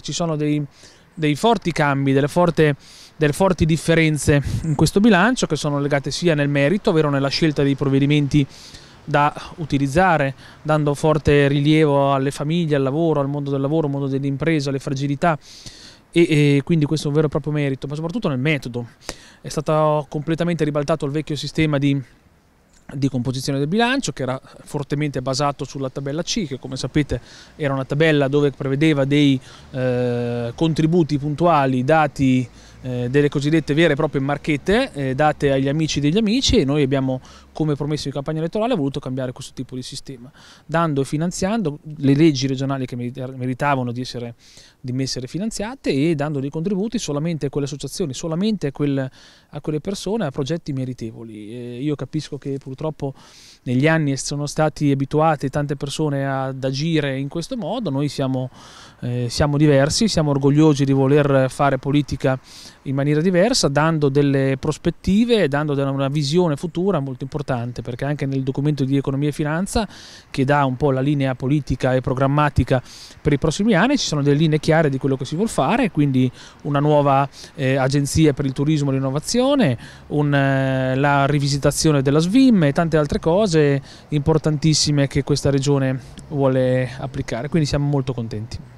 Ci sono dei, dei forti cambi, delle, forte, delle, forti differenze in questo bilancio che sono legate sia nel merito, ovvero nella scelta dei provvedimenti da utilizzare, dando forte rilievo alle famiglie, al lavoro, al mondo del lavoro, al mondo dell'impresa, alle fragilità. E, e quindi questo è un vero e proprio merito, ma soprattutto nel metodo. È stato completamente ribaltato il vecchio sistema di di composizione del bilancio che era fortemente basato sulla tabella C che come sapete era una tabella dove prevedeva dei eh, contributi puntuali dati eh, delle cosiddette vere e proprie marchette eh, date agli amici degli amici e noi abbiamo come promesso in campagna elettorale, ha voluto cambiare questo tipo di sistema, dando e finanziando le leggi regionali che meritavano di essere, di essere finanziate e dando dei contributi solamente a quelle associazioni, solamente a, quel, a quelle persone, a progetti meritevoli. E io capisco che purtroppo negli anni sono stati abituati tante persone ad agire in questo modo, noi siamo, eh, siamo diversi, siamo orgogliosi di voler fare politica in maniera diversa, dando delle prospettive, dando una visione futura molto importante importante perché anche nel documento di economia e finanza che dà un po' la linea politica e programmatica per i prossimi anni ci sono delle linee chiare di quello che si vuole fare, quindi una nuova eh, agenzia per il turismo e l'innovazione, un, eh, la rivisitazione della SVIM e tante altre cose importantissime che questa regione vuole applicare, quindi siamo molto contenti.